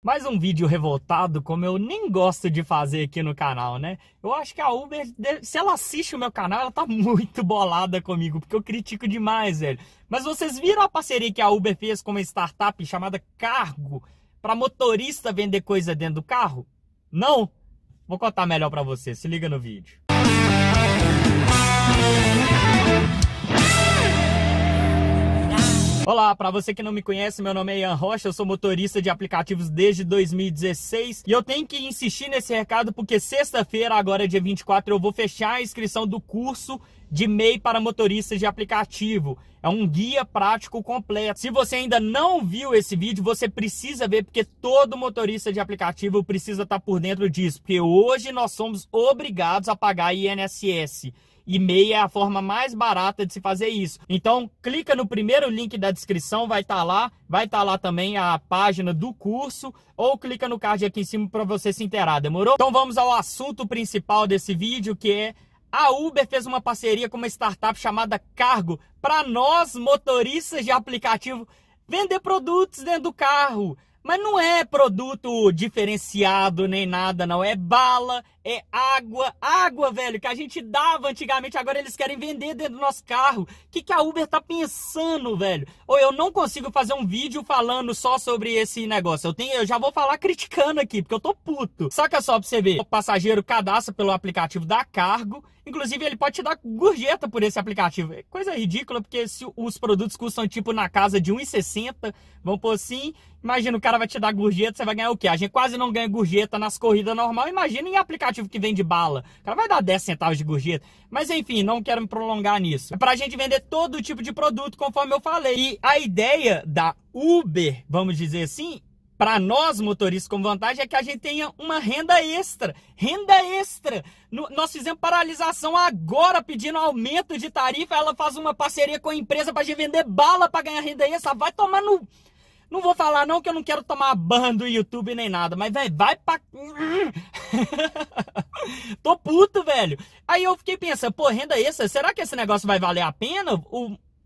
Mais um vídeo revoltado, como eu nem gosto de fazer aqui no canal, né? Eu acho que a Uber, se ela assiste o meu canal, ela tá muito bolada comigo, porque eu critico demais, velho. Mas vocês viram a parceria que a Uber fez com uma startup chamada Cargo para motorista vender coisa dentro do carro? Não? Vou contar melhor para vocês, se liga no vídeo. Música Olá, para você que não me conhece, meu nome é Ian Rocha, eu sou motorista de aplicativos desde 2016 e eu tenho que insistir nesse recado porque sexta-feira, agora dia 24, eu vou fechar a inscrição do curso de MEI para motoristas de aplicativo. É um guia prático completo. Se você ainda não viu esse vídeo, você precisa ver, porque todo motorista de aplicativo precisa estar por dentro disso. Porque hoje nós somos obrigados a pagar INSS e meia é a forma mais barata de se fazer isso. Então, clica no primeiro link da descrição, vai estar tá lá, vai estar tá lá também a página do curso, ou clica no card aqui em cima para você se inteirar, demorou? Então vamos ao assunto principal desse vídeo, que é a Uber fez uma parceria com uma startup chamada Cargo para nós motoristas de aplicativo vender produtos dentro do carro. Mas não é produto diferenciado nem nada, não. É bala, é água, água, velho, que a gente dava antigamente, agora eles querem vender dentro do nosso carro. O que, que a Uber tá pensando, velho? Ou eu não consigo fazer um vídeo falando só sobre esse negócio. Eu, tenho, eu já vou falar criticando aqui, porque eu tô puto. Saca é só pra você ver. O passageiro cadastra pelo aplicativo da Cargo. Inclusive, ele pode te dar gorjeta por esse aplicativo. É coisa ridícula, porque se os produtos custam, tipo, na casa de 1,60, vamos por assim, imagina, o cara vai te dar gorjeta, você vai ganhar o quê? A gente quase não ganha gorjeta nas corridas normal, imagina em aplicativo aplicativo que vende bala. O cara vai dar 10 centavos de gorjeta. Mas enfim, não quero me prolongar nisso. É pra gente vender todo tipo de produto, conforme eu falei. E a ideia da Uber, vamos dizer assim, para nós motoristas com vantagem é que a gente tenha uma renda extra. Renda extra! No, nós fizemos paralisação agora pedindo aumento de tarifa. Ela faz uma parceria com a empresa para gente vender bala para ganhar renda extra. Vai tomar no. Não vou falar não que eu não quero tomar ban do YouTube nem nada, mas velho, vai pra Tô puto, velho. Aí eu fiquei pensando, pô, renda essa, será que esse negócio vai valer a pena?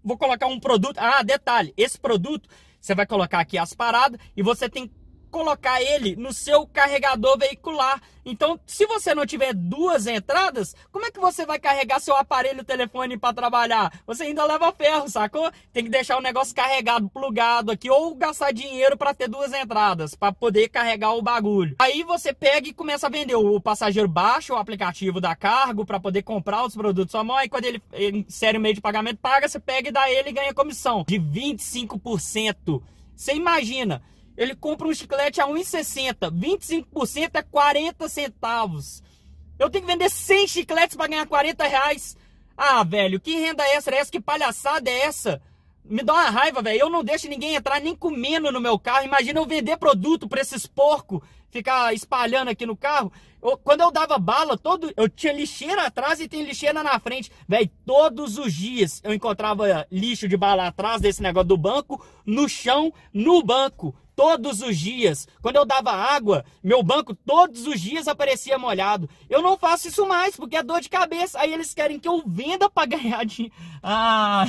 vou colocar um produto. Ah, detalhe, esse produto você vai colocar aqui as paradas e você tem colocar ele no seu carregador veicular. Então, se você não tiver duas entradas, como é que você vai carregar seu aparelho telefone para trabalhar? Você ainda leva ferro, sacou? Tem que deixar o negócio carregado, plugado aqui ou gastar dinheiro para ter duas entradas, para poder carregar o bagulho. Aí você pega e começa a vender. O passageiro baixa o aplicativo da Cargo para poder comprar os produtos sua mão e quando ele, ele insere o meio de pagamento, paga, você pega e dá ele e ganha comissão de 25%. Você imagina, ele compra um chiclete a 1,60. 25% é 40 centavos. Eu tenho que vender 100 chicletes para ganhar 40 reais. Ah, velho, que renda é essa? É essa? Que palhaçada é essa? Me dá uma raiva, velho. Eu não deixo ninguém entrar nem comendo no meu carro. Imagina eu vender produto para esses porcos ficar espalhando aqui no carro. Eu, quando eu dava bala, todo, eu tinha lixeira atrás e tem lixeira na frente. Velho, todos os dias eu encontrava lixo de bala atrás desse negócio do banco, no chão, no banco todos os dias. Quando eu dava água, meu banco todos os dias aparecia molhado. Eu não faço isso mais porque é dor de cabeça. Aí eles querem que eu venda para ganhar dinheiro. Ah,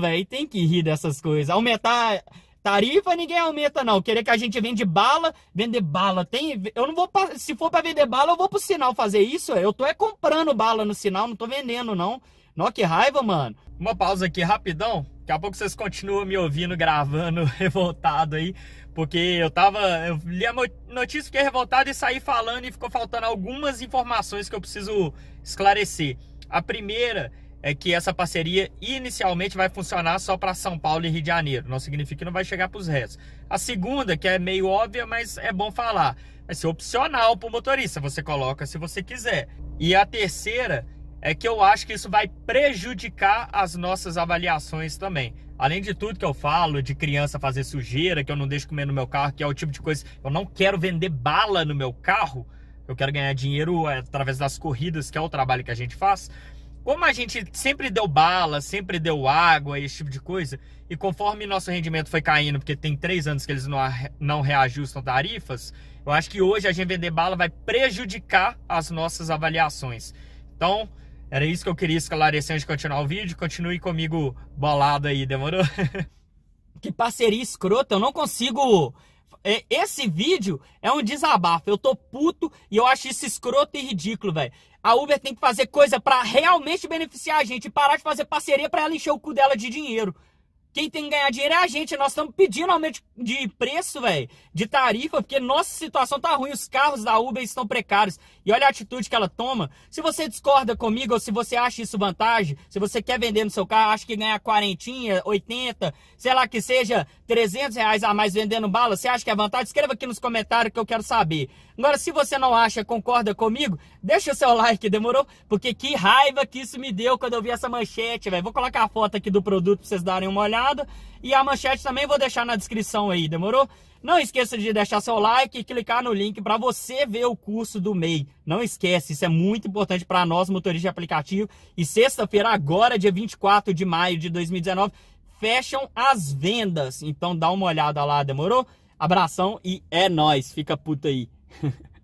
velho, tem que rir dessas coisas. Aumentar tarifa ninguém aumenta não. Querer que a gente vende bala, vender bala tem, eu não vou pra, se for para vender bala eu vou pro sinal fazer isso. É. Eu tô é comprando bala no sinal, não tô vendendo não. Nó que raiva, mano. Uma pausa aqui rapidão. Daqui a pouco vocês continuam me ouvindo gravando revoltado aí, porque eu tava. Eu li a notícia, fiquei revoltado e saí falando e ficou faltando algumas informações que eu preciso esclarecer. A primeira é que essa parceria inicialmente vai funcionar só para São Paulo e Rio de Janeiro, não significa que não vai chegar para os restos. A segunda, que é meio óbvia, mas é bom falar, vai ser opcional para o motorista, você coloca se você quiser. E a terceira é que eu acho que isso vai prejudicar as nossas avaliações também. Além de tudo que eu falo, de criança fazer sujeira, que eu não deixo comer no meu carro, que é o tipo de coisa. Eu não quero vender bala no meu carro, eu quero ganhar dinheiro é, através das corridas, que é o trabalho que a gente faz. Como a gente sempre deu bala, sempre deu água, esse tipo de coisa, e conforme nosso rendimento foi caindo, porque tem três anos que eles não, reajustam tarifas, eu acho que hoje a gente vender bala vai prejudicar as nossas avaliações. Então, era isso que eu queria esclarecer antes de continuar o vídeo. Continue comigo bolado aí, demorou? que parceria escrota, eu não consigo. É, esse vídeo é um desabafo. Eu tô puto e eu acho isso escroto e ridículo, velho. A Uber tem que fazer coisa para realmente beneficiar a gente e parar de fazer parceria para ela encher o cu dela de dinheiro. Quem tem que ganhar dinheiro é a gente. Nós estamos pedindo aumento de preço, velho, de tarifa, porque nossa situação tá ruim. Os carros da Uber estão precários. E olha a atitude que ela toma. Se você discorda comigo, ou se você acha isso vantagem, se você quer vender no seu carro, acha que ganhar quarentinha, oitenta, sei lá que seja, trezentos reais a mais vendendo bala, você acha que é vantagem? Escreva aqui nos comentários que eu quero saber. Agora, se você não acha, concorda comigo, deixa o seu like, demorou? Porque que raiva que isso me deu quando eu vi essa manchete, velho. Vou colocar a foto aqui do produto pra vocês darem uma olhada. E a manchete também vou deixar na descrição aí, demorou? Não esqueça de deixar seu like e clicar no link para você ver o curso do MEI. Não esquece, isso é muito importante para nós, motoristas de aplicativo. E sexta-feira, agora, dia 24 de maio de 2019, fecham as vendas. Então dá uma olhada lá, demorou? Abração e é nós. Fica puta aí.